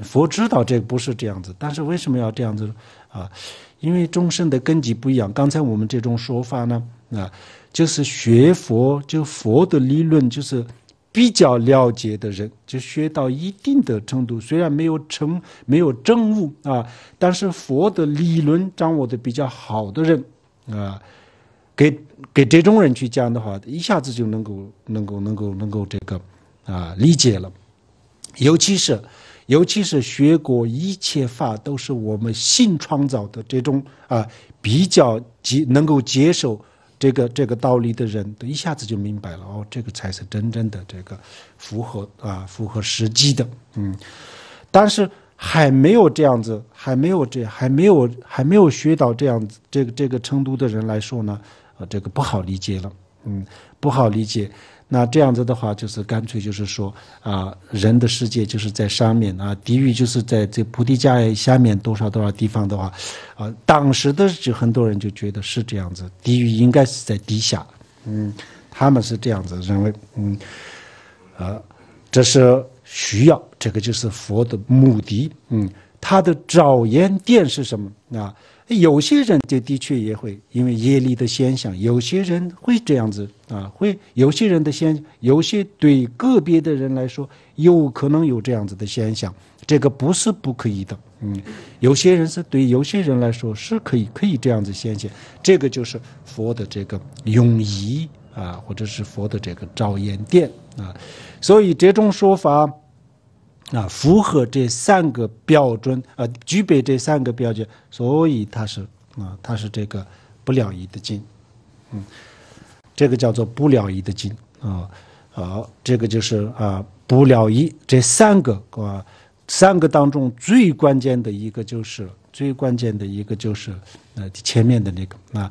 佛知道这不是这样子，但是为什么要这样子呢？啊，因为众生的根基不一样，刚才我们这种说法呢，啊。就是学佛，就佛的理论，就是比较了解的人，就学到一定的程度。虽然没有成，没有证悟啊，但是佛的理论掌握的比较好的人，啊，给给这种人去讲的话，一下子就能够能够能够能够这个啊理解了。尤其是，尤其是学过一切法都是我们新创造的这种啊，比较接能够接受。这个这个道理的人一下子就明白了哦，这个才是真正的这个符合啊符合实际的嗯，但是还没有这样子，还没有这还没有还没有学到这样子这个这个程度的人来说呢，呃这个不好理解了嗯不好理解。那这样子的话，就是干脆就是说，啊，人的世界就是在上面啊，地狱就是在这菩提架下面多少多少地方的话，啊，当时的就很多人就觉得是这样子，地狱应该是在地下，嗯，他们是这样子认为，嗯，啊，这是需要，这个就是佛的目的，嗯。他的照言殿是什么啊？有些人就的确也会因为业力的现象，有些人会这样子啊，会有些人的现，有些对个别的人来说，有可能有这样子的现象，这个不是不可以的，嗯，有些人是对有些人来说是可以，可以这样子显现，这个就是佛的这个用意啊，或者是佛的这个照眼殿啊，所以这种说法。那符合这三个标准，呃，具备这三个标准，所以它是啊，它是这个不了义的经，嗯，这个叫做不了义的经啊，好，这个就是啊不了义这三个啊三个当中最关键的一个就是最关键的一个就是呃前面的那个啊，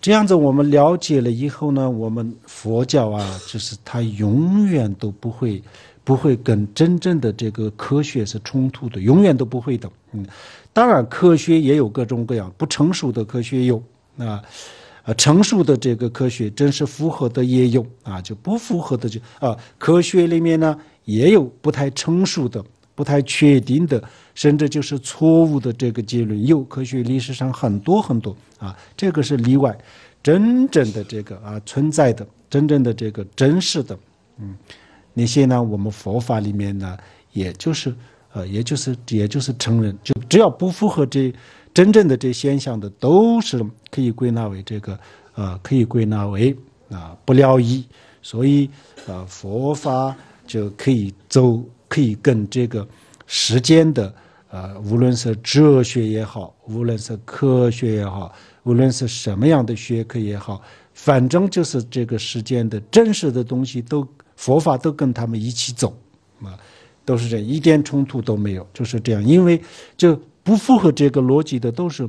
这样子我们了解了以后呢，我们佛教啊，就是它永远都不会。不会跟真正的这个科学是冲突的，永远都不会的。嗯，当然，科学也有各种各样不成熟的科学有啊，啊，成熟的这个科学真实符合的也有啊，就不符合的就啊，科学里面呢也有不太成熟的、不太确定的，甚至就是错误的这个结论有。科学历史上很多很多啊，这个是例外，真正的这个啊存在的，真正的这个真实的，嗯。那些呢？我们佛法里面呢，也就是，呃，也就是，也就是承认，就只要不符合这真正的这现象的，都是可以归纳为这个，呃，可以归纳为啊不了义。所以，呃，佛法就可以走，可以跟这个时间的，呃，无论是哲学也好，无论是科学也好，无论是什么样的学科也好，反正就是这个时间的真实的东西都。佛法都跟他们一起走，啊，都是这样，一点冲突都没有，就是这样，因为就不符合这个逻辑的，都是，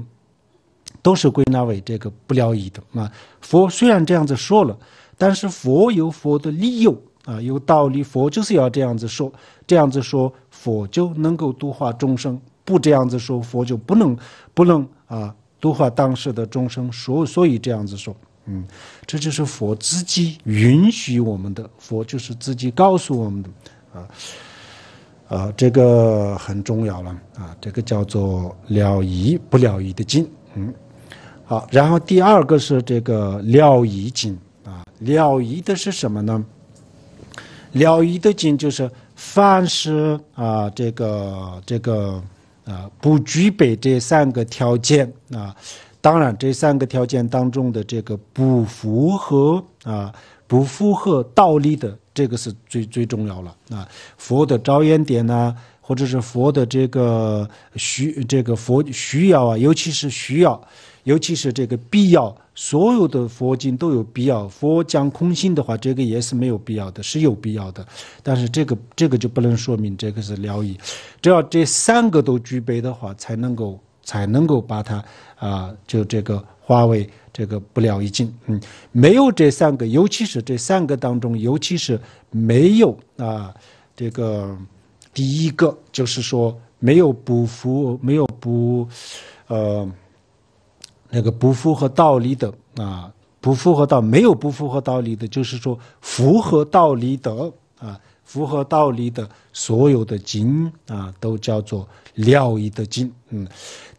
都是归纳为这个不了矣的啊。佛虽然这样子说了，但是佛有佛的理由啊，有道理。佛就是要这样子说，这样子说，佛就能够度化众生；不这样子说，佛就不能，不能啊度化当时的众生。所所以这样子说。嗯，这就是佛自己允许我们的，佛就是自己告诉我们的，啊，啊，这个很重要了啊，这个叫做了义不了义的经，嗯，好，然后第二个是这个了义经啊，了义的是什么呢？了义的经就是凡是啊，这个这个啊，不具备这三个条件啊。当然，这三个条件当中的这个不符合啊，不符合道理的，这个是最最重要了啊。佛的着眼点呢，或者是佛的这个需这个佛需要啊，尤其是需要，尤其是这个必要，所有的佛经都有必要。佛讲空性的话，这个也是没有必要的，是有必要的。但是这个这个就不能说明这个是了义，只要这三个都具备的话，才能够。才能够把它啊，就这个化为这个不了一尽。嗯，没有这三个，尤其是这三个当中，尤其是没有啊，这个第一个就是说没有不符，没有不，呃，那个不符合道理的啊，不符合道没有不符合道理的，就是说符合道理的啊。符合道理的所有的经啊，都叫做了义的经。嗯，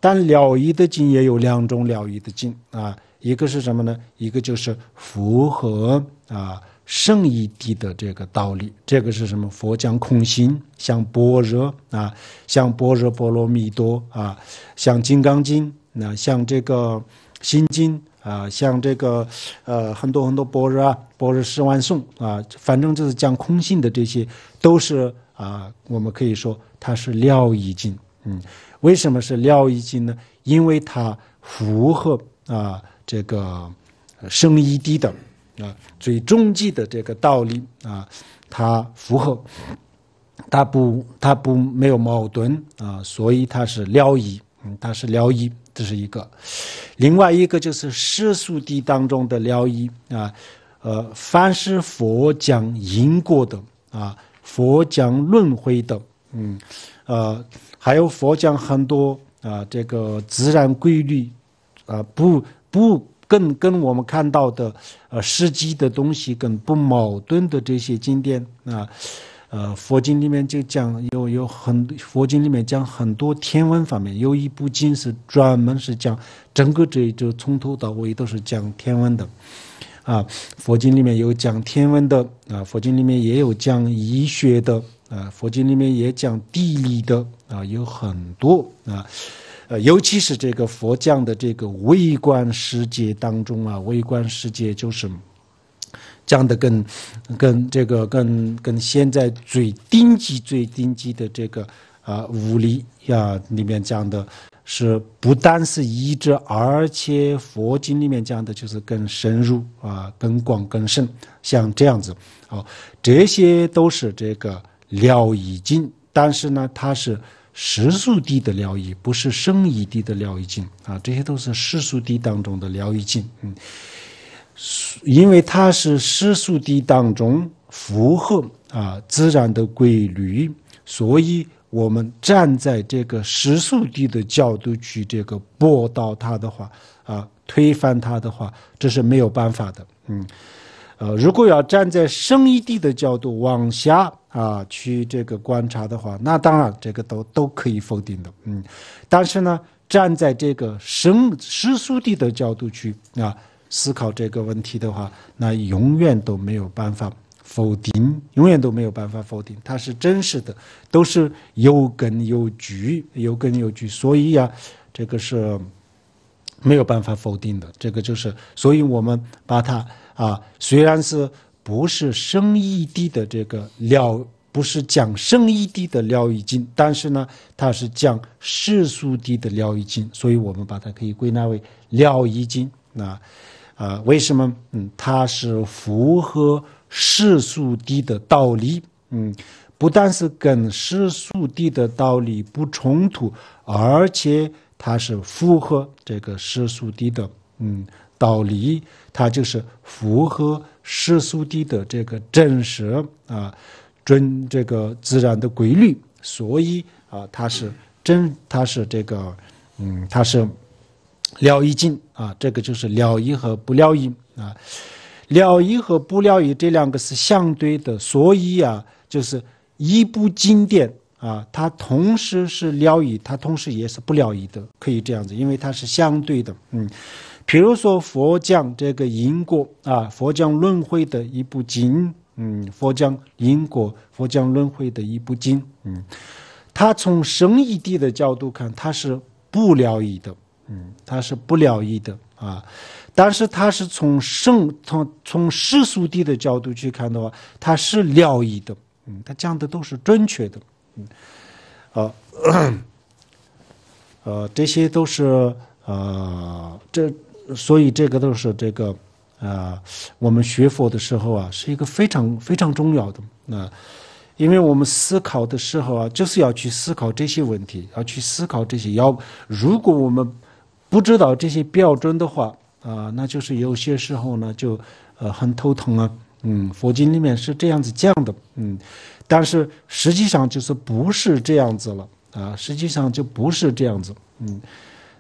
但了义的经也有两种了义的经啊，一个是什么呢？一个就是符合啊圣义地的这个道理。这个是什么？佛讲空心，像般若啊，像般若波罗蜜多啊，像金刚经，那像这个心经。啊，像这个，呃，很多很多《般若》啊，《般若十万颂》啊，反正就是讲空性的这些，都是啊，我们可以说它是料义经。嗯，为什么是料义经呢？因为它符合啊这个生一低等啊最终极的这个道理啊，它符合，它不它不没有矛盾啊，所以它是料义。嗯，它是辽一，这是一个，另外一个就是世俗地当中的辽一啊，呃，凡是佛讲因果的啊，佛讲轮回的，嗯，呃，还有佛讲很多啊，这个自然规律，啊，不不，跟跟我们看到的呃实际的东西跟不矛盾的这些经典啊。呃，佛经里面就讲有有很佛经里面讲很多天文方面，有一部经是专门是讲整个这一从头到尾都是讲天文的，啊，佛经里面有讲天文的，啊，佛经里面也有讲医学的，啊，佛经里面也讲地理的，啊，有很多啊，呃，尤其是这个佛教的这个微观世界当中啊，微观世界就是。讲的更，跟这个，跟跟现在最顶级、最顶级的这个啊武力呀里面讲的是，不但是医致，而且佛经里面讲的就是更深入啊，更广、更深。像这样子，哦，这些都是这个疗医经，但是呢，它是世俗地的疗医，不是生一地的疗医经啊。这些都是世俗地当中的疗医经，嗯。因为它是时速地当中符合啊自然的规律，所以我们站在这个时速地的角度去这个驳倒它的话，啊，推翻它的话，这是没有办法的。嗯，呃，如果要站在生义地的角度往下啊去这个观察的话，那当然这个都都可以否定的。嗯，但是呢，站在这个生时速地的角度去啊。思考这个问题的话，那永远都没有办法否定，永远都没有办法否定，它是真实的，都是有根有据，有根有据，所以呀，这个是没有办法否定的。这个就是，所以我们把它啊，虽然是不是生一地的这个料，不是讲生一地的料一经，但是呢，它是讲世俗地的料一经，所以我们把它可以归纳为料一经啊。啊，为什么？嗯，它是符合世俗低的道理。嗯，不但是跟世俗低的道理不冲突，而且它是符合这个世俗低的，嗯，道理。它就是符合世俗低的这个真实啊，遵这个自然的规律。所以啊，它是真，它是这个，嗯，它是。了义经啊，这个就是了义和不了义啊，了义和不了义这两个是相对的，所以啊，就是一部经典啊，它同时是了义，它同时也是不了义的，可以这样子，因为它是相对的。嗯，比如说佛讲这个因果啊，佛讲轮回的一部经，嗯，佛讲因果，佛讲轮回的一部经，嗯，它从生义地的角度看，它是不了义的。嗯，他是不了义的啊，但是他是从圣从从世俗地的角度去看的话，他是了义的。嗯，他讲的都是准确的。嗯，好，呃，这些都是呃，这所以这个都是这个啊，我们学佛的时候啊，是一个非常非常重要的。那因为我们思考的时候啊，就是要去思考这些问题，要去思考这些要如果我们。不知道这些标准的话，啊，那就是有些时候呢，就呃很头疼啊。嗯，佛经里面是这样子讲的，嗯，但是实际上就是不是这样子了啊，实际上就不是这样子。嗯，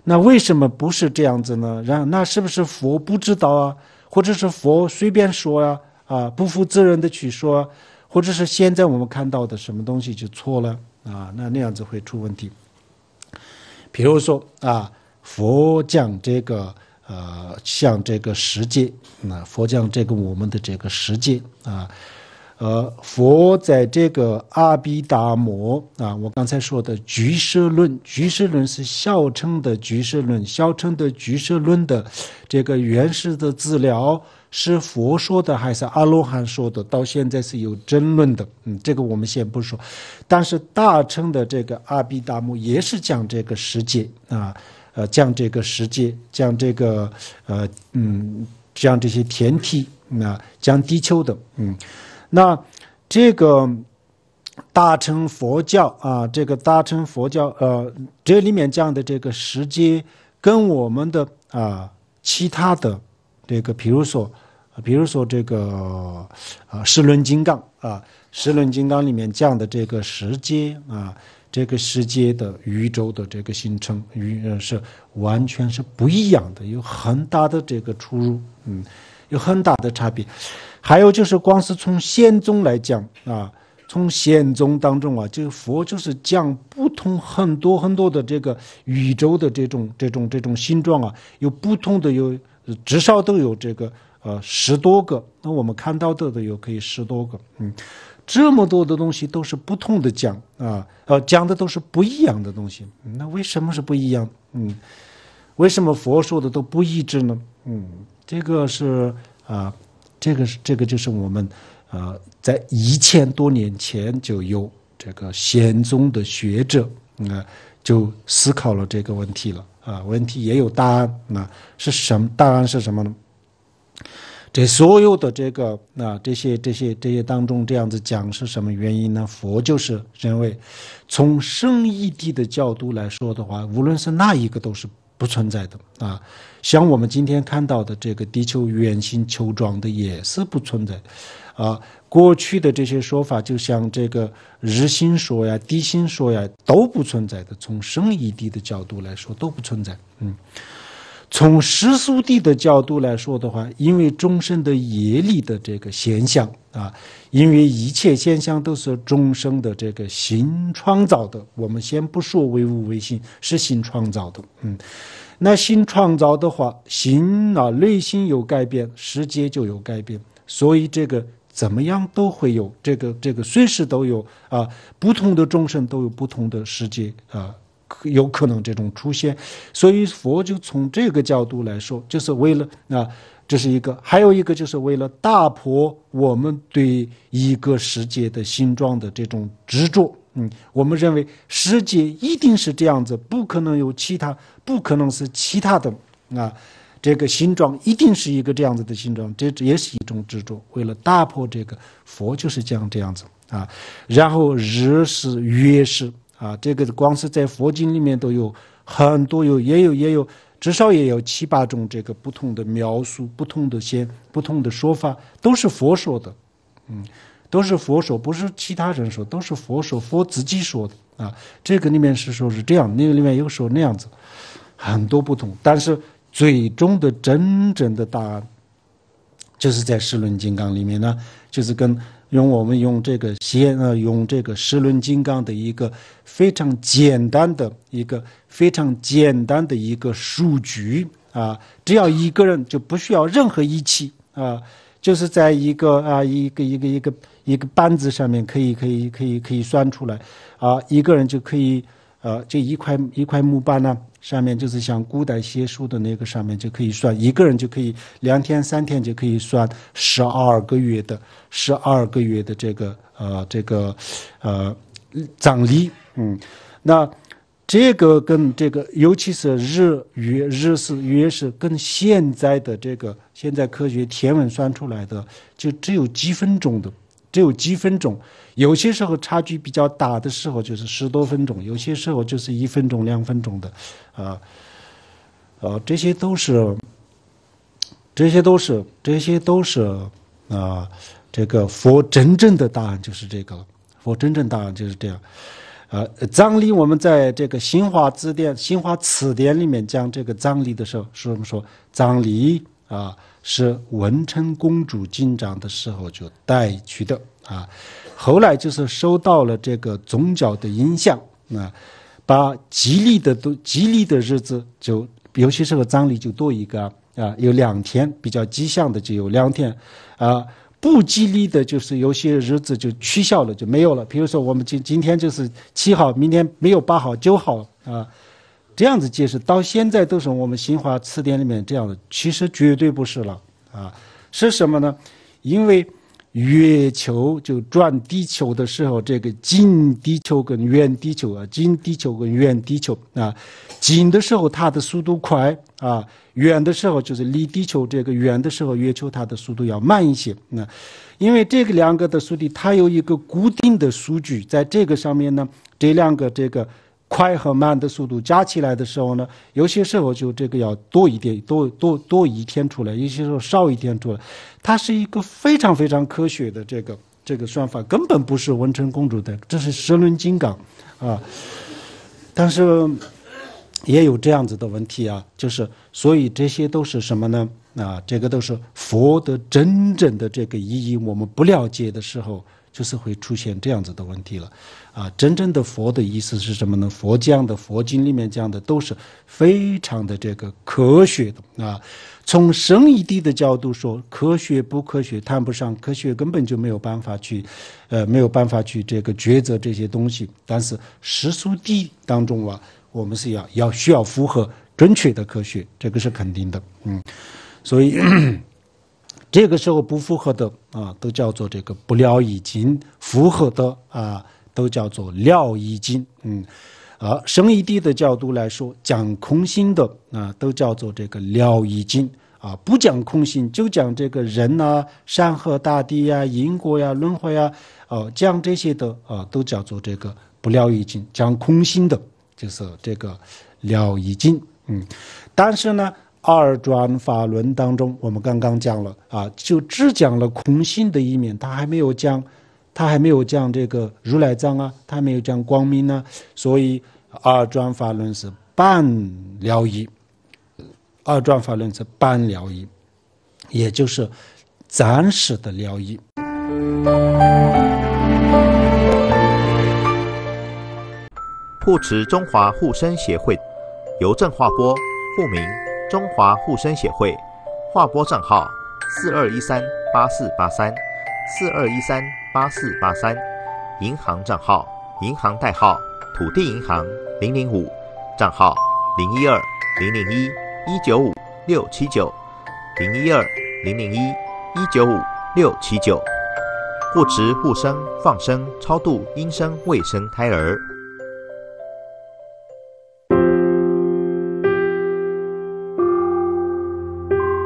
那为什么不是这样子呢？然那是不是佛不知道啊，或者是佛随便说啊？啊，不负责任的去说，或者是现在我们看到的什么东西就错了啊？那那样子会出问题。比如说啊。佛讲这个呃，像这个世界，那佛讲这个我们的这个世界啊，呃，佛在这个阿毗达摩啊，我刚才说的居舍论，居舍论是小乘的居舍论，小乘的居舍论的这个原始的资料是佛说的还是阿罗汉说的，到现在是有争论的，嗯，这个我们先不说，但是大乘的这个阿毗达摩也是讲这个世界啊。呃，降这个石阶，降这个呃嗯，降这些田梯，那降地球的，嗯，那这个大乘佛教啊，这个大乘佛教呃，这里面讲的这个石阶，跟我们的啊其他的这个，比如说，比如说这个啊，十轮金刚啊，十轮金刚里面讲的这个石阶啊。这个世界的宇宙的这个形成，与是完全是不一样的，有很大的这个出入，嗯，有很大的差别。还有就是，光是从显宗来讲啊，从显宗当中啊，这个佛就是讲不同很多很多的这个宇宙的这种这种这种形状啊，有不同的，有至少都有这个呃十多个，那我们看到的都有可以十多个，嗯。这么多的东西都是不同的讲啊，呃，讲的都是不一样的东西。那为什么是不一样？嗯，为什么佛说的都不一致呢？嗯，这个是啊，这个是这个就是我们啊，在一千多年前就有这个显宗的学者啊，就思考了这个问题了啊。问题也有答案，那是什么答案是什么呢？这所有的这个啊，这些这些这些当中这样子讲是什么原因呢？佛就是认为，从圣义地的角度来说的话，无论是哪一个都是不存在的啊。像我们今天看到的这个地球圆形球状的也是不存在啊。过去的这些说法，就像这个日心说呀、地心说呀，都不存在的。从圣义地的角度来说，都不存在。嗯。从时速地的角度来说的话，因为众生的业力的这个现象啊，因为一切现象都是众生的这个心创造的。我们先不说唯物唯心是心创造的，嗯，那心创造的话，心啊内心有改变，世界就有改变。所以这个怎么样都会有这个这个随时都有啊，不同的众生都有不同的世界啊。有可能这种出现，所以佛就从这个角度来说，就是为了啊，这是一个；还有一个就是为了打破我们对一个世界的形状的这种执着。嗯，我们认为世界一定是这样子，不可能有其他，不可能是其他的啊。这个形状一定是一个这样子的形状，这也是一种执着。为了打破这个，佛就是这样这样子啊。然后日是月是。啊，这个光是在佛经里面都有很多，有也有也有，至少也有七八种这个不同的描述，不同的些不同的说法，都是佛说的，嗯，都是佛说，不是其他人说，都是佛说，佛自己说的啊。这个里面是说，是这样，那个里面又说那样子，很多不同。但是最终的真正的答案，就是在《世论金刚》里面呢，就是跟。用我们用这个先呃，用这个十轮金刚的一个非常简单的一个非常简单的一个数据啊，只要一个人就不需要任何仪器啊，就是在一个啊一个一个一个一个板子上面可以可以可以可以算出来，啊一个人就可以呃这一块一块木板呢。上面就是像古代写书的那个上面就可以算一个人就可以两天三天就可以算十二个月的十二个月的这个呃这个呃张力嗯那这个跟这个尤其是日月日是月是跟现在的这个现在科学天文算出来的就只有几分钟的。只有几分钟，有些时候差距比较大的时候就是十多分钟，有些时候就是一分钟、两分钟的，啊，啊，这些都是，这些都是，这些都是，啊，这个佛真正的答案就是这个，了。佛真正答案就是这样。呃，藏历我们在这个《新华字典》《新华词典》里面讲这个藏历的时候，是我们说藏历啊。是文成公主进藏的时候就带去的啊，后来就是受到了这个宗教的影响啊，把吉利的都吉利的日子就，尤其是和葬礼就多一个啊，有两天比较吉祥的就有两天啊，不吉利的就是有些日子就取消了就没有了，比如说我们今今天就是七号，明天没有八号九号啊。这样子解释到现在都是我们新华词典里面这样的，其实绝对不是了啊！是什么呢？因为月球就转地球的时候，这个近地球跟远地球啊，近地球跟远地球啊，近的时候它的速度快啊，远的时候就是离地球这个远的时候，月球它的速度要慢一些。那因为这个两个的速度，它有一个固定的数据，在这个上面呢，这两个这个。快和慢的速度加起来的时候呢，有些时候就这个要多一点，多多多一天出来，有些时候少一天出来。它是一个非常非常科学的这个这个算法，根本不是文成公主的，这是时轮金刚，啊，但是也有这样子的问题啊，就是所以这些都是什么呢？啊，这个都是佛的真正的这个意义，我们不了解的时候。就是会出现这样子的问题了，啊，真正的佛的意思是什么呢？佛讲的佛经里面讲的都是非常的这个科学的啊。从生意地的角度说，科学不科学谈不上，科学根本就没有办法去，呃，没有办法去这个抉择这些东西。但是实速低当中啊，我们是要要需要符合准确的科学，这个是肯定的，嗯，所以。这个时候不符合的啊，都叫做这个不料一经；符合的啊，都叫做料一经。嗯，啊，生一地的角度来说，讲空心的啊，都叫做这个料一经啊；不讲空性，就讲这个人呐、山河大地呀、因果呀、轮回呀，哦，讲这些的啊，都叫做这个不了一经；讲空性的就是这个了一经。嗯，但是呢。二转法轮当中，我们刚刚讲了啊，就只讲了空性的一面，他还没有讲，他还没有讲这个如来藏啊，他没有讲光明呢。所以二转法轮是半疗仪，二转法轮是半疗仪，也就是暂时的疗仪。护持中华护身协会，邮政化拨，户名。中华护生协会，划拨账号四二一三八四八三四二一三八四八三，银行账号，银行代号，土地银行零零五，账号零一二零零一一九五六七九零一二零零一一九五六七九，护持护生放生超度阴生未生胎儿。